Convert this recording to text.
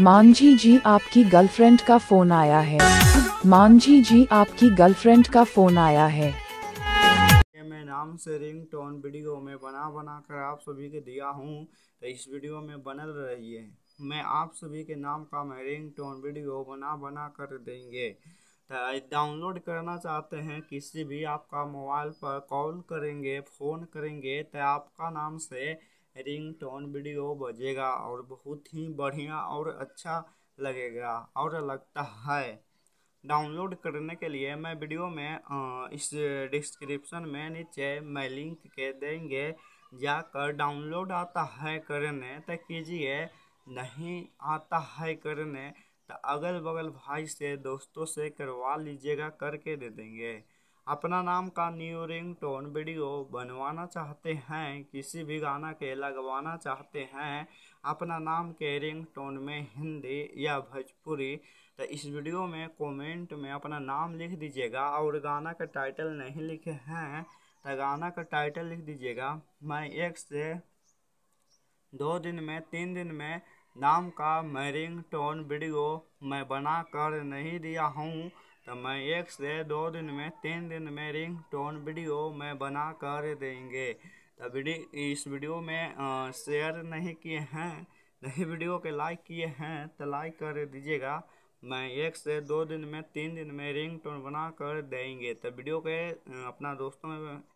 मांझी जी आपकी गर्लफ्रेंड का फोन आया है मांझी जी आपकी गर्लफ्रेंड का फोन आया है मैं नाम से रिंग टोन वीडियो में बना बना कर आप सभी के दिया हूँ तो इस वीडियो में बनल रहिए मैं आप सभी के नाम का मैं रिंग टोन वीडियो बना बना कर देंगे तो डाउनलोड करना चाहते हैं किसी भी आपका मोबाइल पर कॉल करेंगे फ़ोन करेंगे तो आपका नाम से रिंगटोन वीडियो बजेगा और बहुत ही बढ़िया और अच्छा लगेगा और लगता है डाउनलोड करने के लिए मैं वीडियो में इस डिस्क्रिप्शन में नीचे मैं लिंक के देंगे जाकर डाउनलोड आता है करने तो कीजिए नहीं आता है करने तो अगल बगल भाई से दोस्तों से करवा लीजिएगा करके दे देंगे अपना नाम का न्यू रिंग टोन वीडियो बनवाना चाहते हैं किसी भी गाना के लगवाना चाहते हैं अपना नाम के रिंग टोन में हिंदी या भोजपुरी तो इस वीडियो में कमेंट में अपना नाम लिख दीजिएगा और गाना का टाइटल नहीं लिखे हैं तो गाना का टाइटल लिख दीजिएगा मैं एक से दो दिन में तीन दिन में नाम का मैं रिंग टोन वीडियो मैं बना कर नहीं दिया हूँ तो मैं एक से दो दिन में तीन दिन में रिंग टोन वीडियो में बना कर देंगे तो वीडियो इस वीडियो में शेयर नहीं किए हैं नहीं वीडियो के लाइक किए हैं तो लाइक कर दीजिएगा मैं एक से दो दिन में तीन दिन में रिंग टोन बना कर देंगे तो वीडियो के अपना दोस्तों में